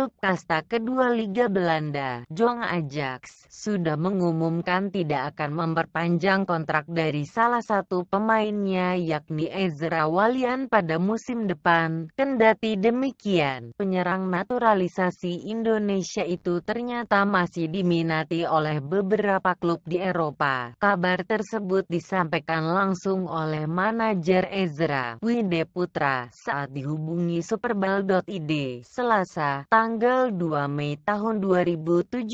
klub kasta kedua Liga Belanda, Jong Ajax, sudah mengumumkan tidak akan memperpanjang kontrak dari salah satu pemainnya yakni Ezra Walian pada musim depan. Kendati demikian, penyerang naturalisasi Indonesia itu ternyata masih diminati oleh beberapa klub di Eropa. Kabar tersebut disampaikan langsung oleh manajer Ezra, Wide Putra, saat dihubungi Superbal.id, Selasa, tanggal tanggal 2 Mei tahun 2017.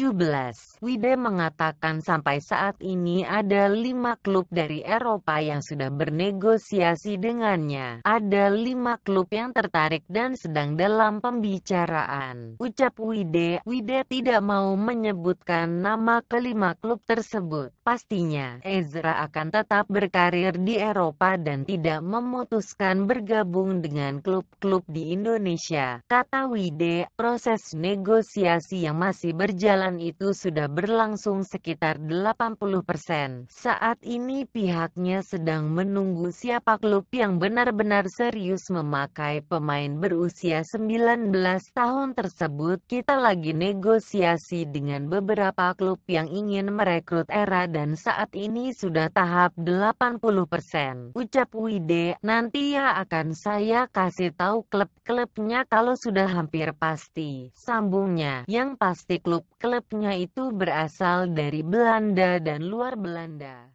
Wide mengatakan sampai saat ini ada lima klub dari Eropa yang sudah bernegosiasi dengannya. Ada lima klub yang tertarik dan sedang dalam pembicaraan. Ucap Wide, Wide tidak mau menyebutkan nama kelima klub tersebut. Pastinya, Ezra akan tetap berkarir di Eropa dan tidak memutuskan bergabung dengan klub-klub di Indonesia. Kata Wide, proses proses negosiasi yang masih berjalan itu sudah berlangsung sekitar 80%. Saat ini pihaknya sedang menunggu siapa klub yang benar-benar serius memakai pemain berusia 19 tahun tersebut. Kita lagi negosiasi dengan beberapa klub yang ingin merekrut era dan saat ini sudah tahap 80%. Ucap Wide, nanti ya akan saya kasih tahu klub-klubnya kalau sudah hampir pasti sambungnya. Yang pasti klub-klubnya itu berasal dari Belanda dan luar Belanda.